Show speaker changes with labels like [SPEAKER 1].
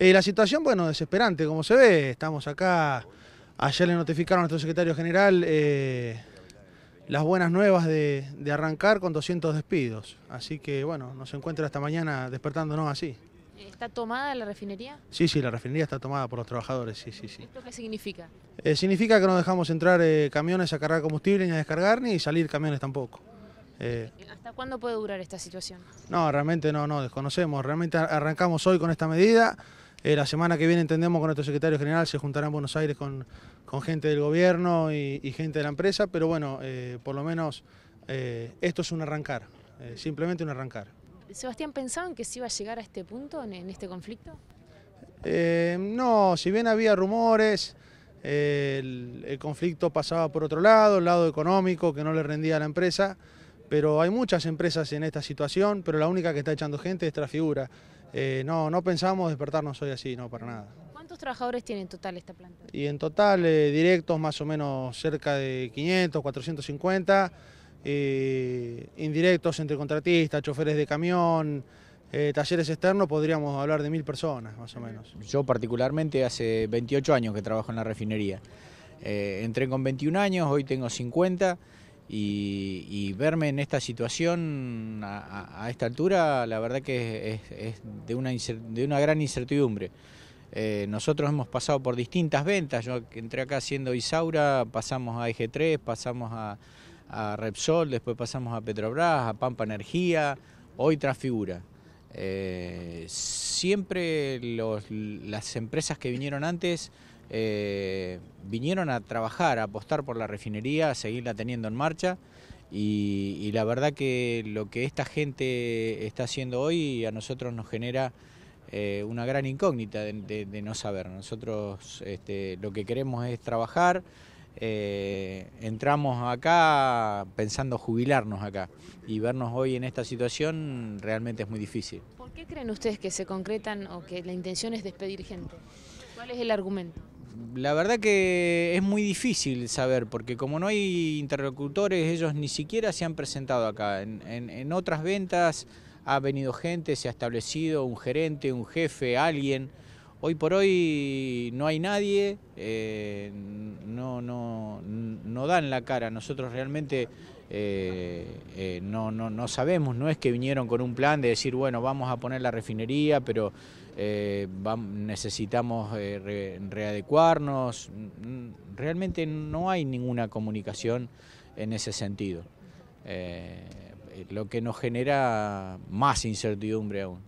[SPEAKER 1] Eh, la situación, bueno, desesperante, como se ve, estamos acá, ayer le notificaron a nuestro secretario general eh, las buenas nuevas de, arrancar con 200 despidos, así que bueno, nos encuentra esta mañana despertándonos así.
[SPEAKER 2] ¿Está tomada la refinería?
[SPEAKER 1] Sí, sí, la refinería está tomada por los trabajadores, sí, sí, sí. ¿Esto
[SPEAKER 2] qué significa?
[SPEAKER 1] Eh, significa que no dejamos entrar camiones a cargar combustible ni a descargar, ni salir camiones tampoco.
[SPEAKER 2] ¿Hasta cuándo puede durar esta situación?
[SPEAKER 1] No, realmente no, no, desconocemos. Realmente arrancamos hoy con esta medida. Eh, la semana que viene entendemos con nuestro secretario general, se juntará en Buenos Aires con, gente del gobierno y, gente de la empresa, pero bueno, eh, por lo menos eh, esto es un arrancar, simplemente un arrancar.
[SPEAKER 2] Sebastián, ¿pensaban que se iba a llegar a este punto en, este conflicto?
[SPEAKER 1] no, si bien había rumores, el conflicto pasaba por otro lado, el lado económico que no le rendía a la empresa, pero hay muchas empresas en esta situación, pero la única que está echando gente es Trafigura. Eh, no, no pensamos despertarnos hoy así, no, para nada.
[SPEAKER 2] ¿Cuántos trabajadores tiene en total esta planta?
[SPEAKER 1] Y en total, eh, directos, más o menos cerca de 500, 450, eh, indirectos entre contratistas, choferes de camión, talleres externos podríamos hablar de mil personas, más o menos.
[SPEAKER 3] Yo particularmente hace 28 años que trabajo en la refinería. entré con 21 años, hoy tengo 50. Y, verme en esta situación a, esta altura, la verdad que es, de, una, gran incertidumbre. Eh, nosotros hemos pasado por distintas ventas, yo entré acá siendo Isaura, pasamos a EG3, pasamos a, a Repsol, después pasamos a Petrobras, a Pampa Energía, hoy Transfigura. Eh, siempre las empresas que vinieron antes eh, vinieron a trabajar, a apostar por la refinería, a seguirla teniendo en marcha. Y, la verdad que lo que esta gente está haciendo hoy a nosotros nos genera eh, una gran incógnita de, no saber. Nosotros este, lo que queremos es trabajar. Eh, entramos acá pensando jubilarnos acá y vernos hoy en esta situación realmente es muy difícil.
[SPEAKER 2] ¿Por qué creen ustedes que se concretan o que la intención es despedir gente? ¿Cuál es el argumento?
[SPEAKER 3] La verdad que es muy difícil saber, porque como no hay interlocutores, ellos ni siquiera se han presentado acá. en otras ventas ha venido gente, se ha establecido un gerente, un jefe, alguien. Hoy por hoy no hay nadie, eh, no, no, no dan la cara. Nosotros realmente eh, eh, no, no, sabemos, no es que vinieron con un plan de decir, bueno, vamos a poner la refinería, pero necesitamos readecuarnos. Realmente no hay ninguna comunicación en ese sentido, lo que nos genera más incertidumbre aún.